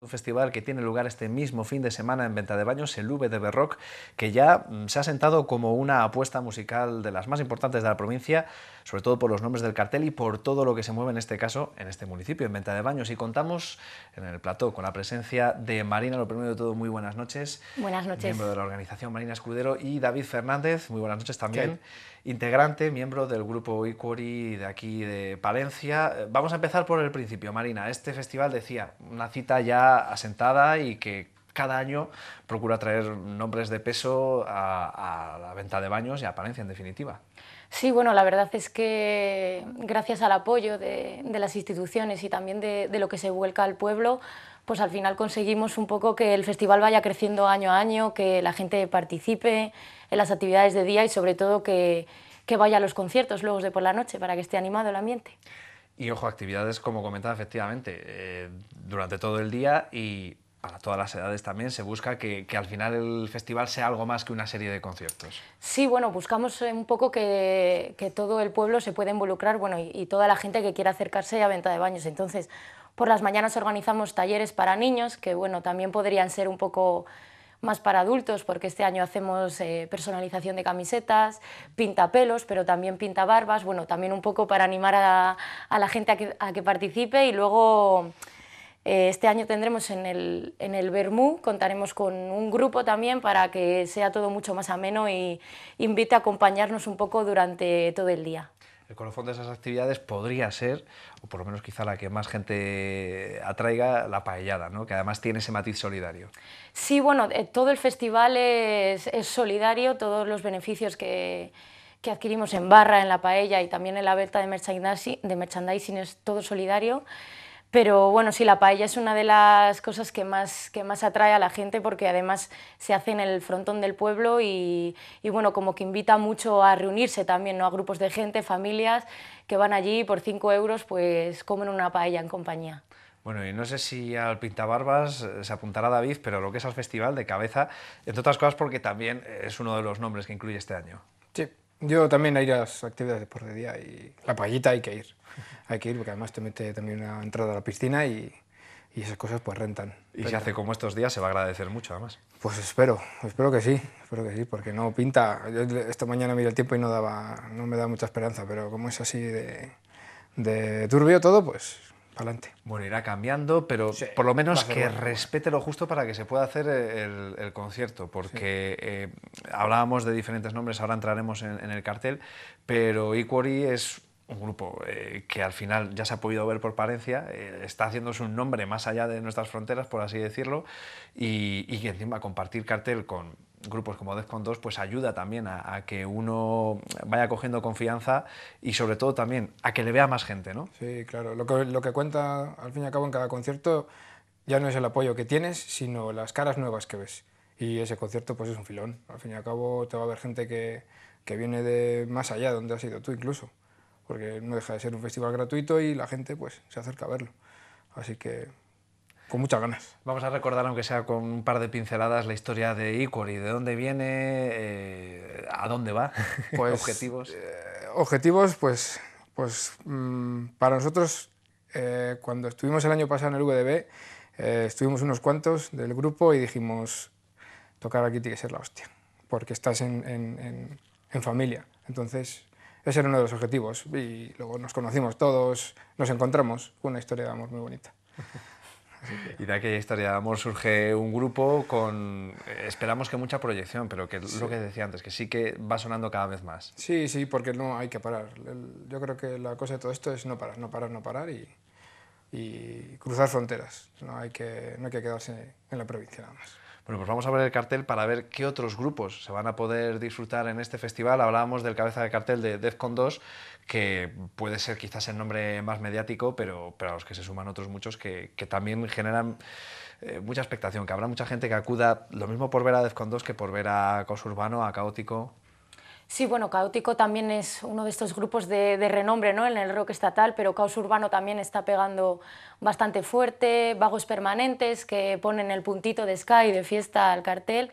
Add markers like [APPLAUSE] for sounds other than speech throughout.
Un festival que tiene lugar este mismo fin de semana en Venta de Baños, el de Rock, que ya mm, se ha sentado como una apuesta musical de las más importantes de la provincia, sobre todo por los nombres del cartel y por todo lo que se mueve en este caso en este municipio, en Venta de Baños. Y contamos en el plató con la presencia de Marina, lo primero de todo, muy buenas noches. Buenas noches. Miembro de la organización Marina Escudero y David Fernández, muy buenas noches también integrante, miembro del grupo Iquori de aquí de Palencia. Vamos a empezar por el principio, Marina. Este festival decía, una cita ya asentada y que cada año procura traer nombres de peso a, la venta de baños y a en definitiva. Sí, bueno, la verdad es que gracias al apoyo de, las instituciones y también de, lo que se vuelca al pueblo, pues al final conseguimos un poco que el festival vaya creciendo año a año, que la gente participe en las actividades de día y sobre todo que, vaya a los conciertos luego de por la noche para que esté animado el ambiente. Y ojo, actividades como comentaba efectivamente, eh, durante todo el día y para todas las edades también, se busca que, al final el festival sea algo más que una serie de conciertos. Sí, bueno, buscamos eh, un poco que, todo el pueblo se pueda involucrar bueno, y, toda la gente que quiera acercarse a venta de baños. Entonces, por las mañanas organizamos talleres para niños, que bueno, también podrían ser un poco más para adultos, porque este año hacemos eh, personalización de camisetas, pelos pero también pinta barbas, bueno, también un poco para animar a, la gente a que, a que participe y luego eh, este año tendremos en el, en el Bermú, contaremos con un grupo también para que sea todo mucho más ameno y invite a acompañarnos un poco durante todo el día. El colofón de esas actividades podría ser, o por lo menos quizá la que más gente atraiga, la paellada, ¿no? que además tiene ese matiz solidario. Sí, bueno, eh, todo el festival es, solidario, todos los beneficios que, que adquirimos en barra, en la paella y también en la venta de de merchandising es todo solidario. Pero bueno, sí, la paella es una de las cosas que más, que más atrae a la gente porque además se hace en el frontón del pueblo y, y bueno, como que invita mucho a reunirse también, ¿no? A grupos de gente, familias que van allí y por 5 euros pues comen una paella en compañía. Bueno, y no sé si al Pintabarbas eh, se apuntará David, pero lo que es al festival de cabeza, entre otras cosas porque también es uno de los nombres que incluye este año. Sí, yo también a las actividades por de día y la payita hay que ir. [LAUGHS] Hay que ir porque además te mete también una entrada a la piscina y, esas cosas pues rentan. Y si hace como estos días se va a agradecer mucho además. Pues espero, espero que sí, espero que sí, porque no pinta. esta mañana miré el tiempo y no, daba, no me da mucha esperanza, pero como es así de, de turbio todo, pues Adelante. Bueno, irá cambiando, pero por lo menos que respete lo justo para que se pueda hacer el, concierto, porque eh, hablábamos de diferentes nombres, ahora entraremos en, el cartel, pero Equory es un grupo eh, que al final ya se ha podido ver por Parencia, eh, está haciéndose un nombre más allá de nuestras fronteras, por así decirlo, y, y encima compartir cartel con grupos como Defcon 2 pues ayuda también a, que uno vaya cogiendo confianza y sobre todo también a que le vea más gente, ¿no? Sí, claro. Lo que, lo que cuenta al fin y al cabo en cada concierto ya no es el apoyo que tienes, sino las caras nuevas que ves. Y ese concierto pues es un filón. Al fin y al cabo te va a ver gente que, que viene de más allá, donde has ido tú incluso. Porque no deja de ser un festival gratuito y la gente pues se acerca a verlo. Así que con muchas ganas. Vamos a recordar, aunque sea con un par de pinceladas, la historia de Equal de dónde viene, eh, a dónde va, [LAUGHS] pues, objetivos. Eh, objetivos, pues, pues mm, para nosotros, eh, cuando estuvimos el año pasado en el VDB, estuvimos unos cuantos del grupo y dijimos, tocar aquí tiene que ser la hostia, porque estás en, en familia. Entonces, ese era uno de los objetivos y luego nos conocimos todos, nos encontramos, una historia de amor muy bonita. [LAUGHS] Y de aquella historia de amor surge un grupo con, eh, esperamos que mucha proyección, pero que lo que decía antes, que sí que va sonando cada vez más. Sí, sí, porque no hay que parar. yo creo que la cosa de todo esto es no parar, no parar, no parar y, y cruzar fronteras. No hay que, que quedarse en la provincia nada más. Bueno, pues vamos a ver el cartel para ver qué otros grupos se van a poder disfrutar en este festival. Hablábamos del cabeza de cartel de DEFCON 2, que puede ser quizás el nombre más mediático, pero, para los que se suman otros muchos que, también generan eh, mucha expectación, que habrá mucha gente que acuda lo mismo por ver a DEFCON 2 que por ver a Urbano, a Caótico. Sí, bueno, Caótico también es uno de estos grupos de, renombre ¿no? en el rock estatal, pero Caos Urbano también está pegando bastante fuerte, Vagos Permanentes, que ponen el puntito de Sky de fiesta al cartel,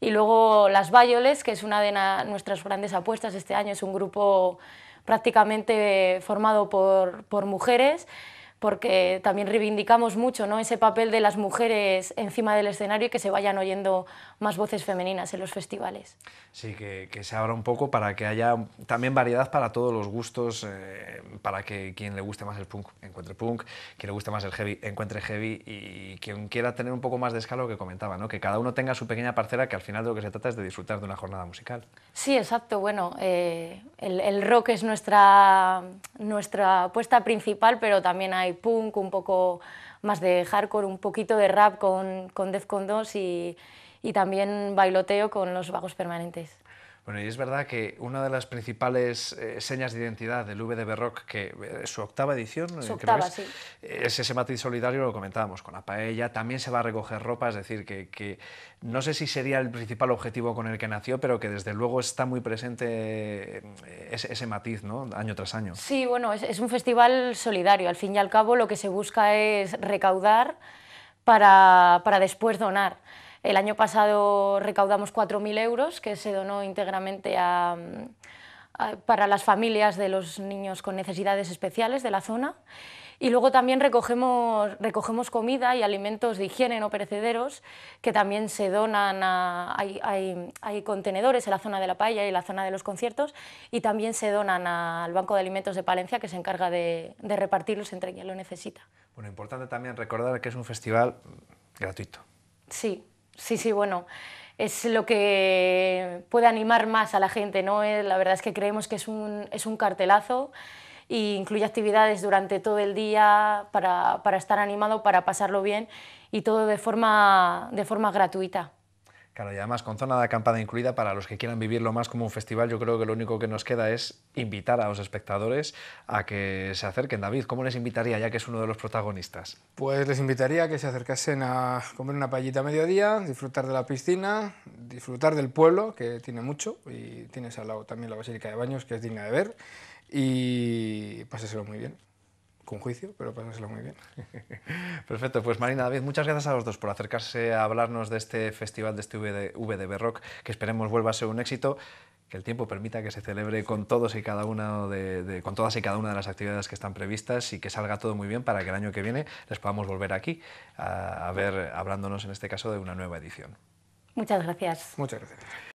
y luego Las Bayoles, que es una de nuestras grandes apuestas este año, es un grupo prácticamente formado por mujeres, porque también reivindicamos mucho ¿no? ese papel de las mujeres encima del escenario y que se vayan oyendo más voces femeninas en los festivales. Sí, que, se abra un poco para que haya también variedad para todos los gustos, eh, para que quien le guste más el punk encuentre punk, quien le guste más el heavy encuentre heavy y quien quiera tener un poco más de escala lo que comentaba, ¿no? que cada uno tenga su pequeña parcela que al final de lo que se trata es de disfrutar de una jornada musical. Sí, exacto. Bueno, eh, el, el rock es nuestra, nuestra apuesta principal, pero también hay hay punk, un poco más de hardcore, un poquito de rap con, con Defcon 2 y, y también bailoteo con los vagos permanentes. Bueno, y es verdad que una de las principales eh, señas de identidad del de Rock, que eh, su octava edición, eh, es, es ese matiz solidario, lo comentábamos, con la paella, también se va a recoger ropa, es decir, que, no sé si sería el principal objetivo con el que nació, pero que desde luego está muy presente ese, matiz, Año tras año. Sí, bueno, es, un festival solidario, al fin y al cabo lo que se busca es recaudar para después donar. El año pasado recaudamos 4.000 euros que se donó íntegramente para las familias de los niños con necesidades especiales de la zona. Y luego también recogemos, recogemos comida y alimentos de higiene no perecederos que también se donan a... Hay, contenedores en la zona de la paella y en la zona de los conciertos y también se donan al Banco de Alimentos de Palencia que se encarga de, de repartirlos entre quien lo necesita. Bueno, importante también recordar que es un festival gratuito. Sí, Sí, sí, bueno, es lo que puede animar más a la gente, ¿no? Eh, la verdad es que creemos que es un, es un cartelazo e incluye actividades durante todo el día para, para estar animado, para pasarlo bien y todo de forma, de forma gratuita. Claro, y además con zona de acampada incluida, para los que quieran vivirlo más como un festival, yo creo que lo único que nos queda es invitar a los espectadores a que se acerquen. David, ¿cómo les invitaría, ya que es uno de los protagonistas? Pues les invitaría a que se acercasen a comer una paellita a mediodía, disfrutar de la piscina, disfrutar del pueblo, que tiene mucho, y tienes al lado también la Basílica de Baños, que es digna de ver, y pasárselo muy bien con juicio, pero pasárselo muy bien. [LAUGHS] Perfecto, pues Marina David, muchas gracias a los dos por acercarse a hablarnos de este festival, de este VDB Rock, que esperemos vuelva a ser un éxito, que el tiempo permita que se celebre con, todos y cada uno de, con todas y cada una de las actividades que están previstas y que salga todo muy bien para que el año que viene les podamos volver aquí a, a ver, hablándonos en este caso de una nueva edición. Muchas gracias. Muchas gracias.